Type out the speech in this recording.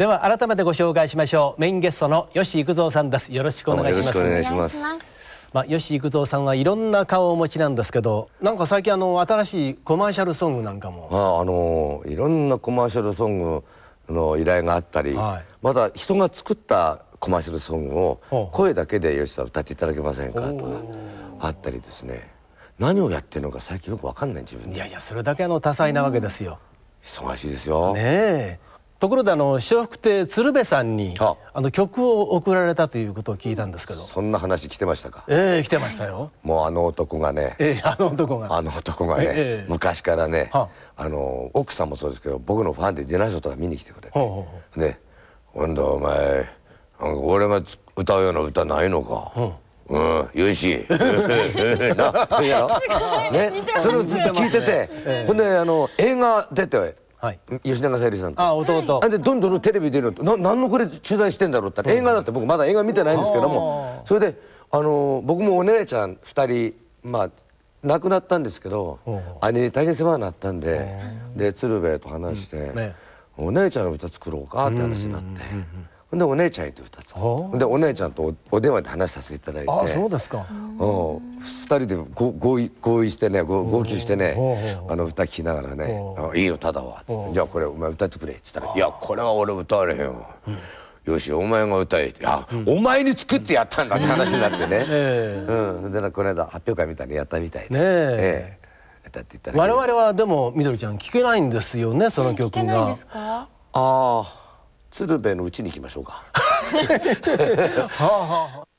では改めてご紹介しましょうメインゲストの吉幾三さんですよろしくお願いしますまあ、吉幾三さんはいろんな顔をお持ちなんですけどなんか最近あの新しいコマーシャルソングなんかもああのいろんなコマーシャルソングの依頼があったり、はい、また人が作ったコマーシャルソングを声だけで吉さん歌っていただけませんかとかあったりですね何をやってるのか最近よくわかんない自分いやいやそれだけあの多彩なわけですよ、忙しいですよねえところであの笑福亭鶴瓶さんにあの曲を送られたということを聞いたんですけどそんな話来てましたかええー、来てましたよもうあの男がね、えー、あの男があの男がね、えー、昔からねあの奥さんもそうですけど僕のファンでディナーショとか見に来てくれて「ね今度お前俺が歌うような歌ないのか」うんよいし。な、そうやろ。ね、それをずっと聞いてて、ほんであの映画出てはい、吉永小百合さんとあ弟でどんどんテレビ出るのな何のこれ取材してんだろうって映画だって僕まだ映画見てないんですけどもそれであの僕もお姉ちゃん2人まあ亡くなったんですけど姉に大変世話になったんでで鶴瓶と話して、お姉ちゃんの歌作ろうかって話になって。ほんでお姉ちゃんいてつほんでお姉ちゃんとお電話で話させていただいてあそうですか二人で合意合意してね合意してねあの歌聴きながらね「いい歌だわ」っつって「じゃあこれお前歌ってくれ」っつったら「いやこれは俺歌われへんよ」よしお前が歌えて「あ、うお前に作ってやったんだ」って話になってね、えうん、でこの間発表会みたいにやったみたいで、ねええっていただはでもみどりちゃん聞けないんですよねその曲が。ああ鶴瓶のうちに行きましょうか。はあはあ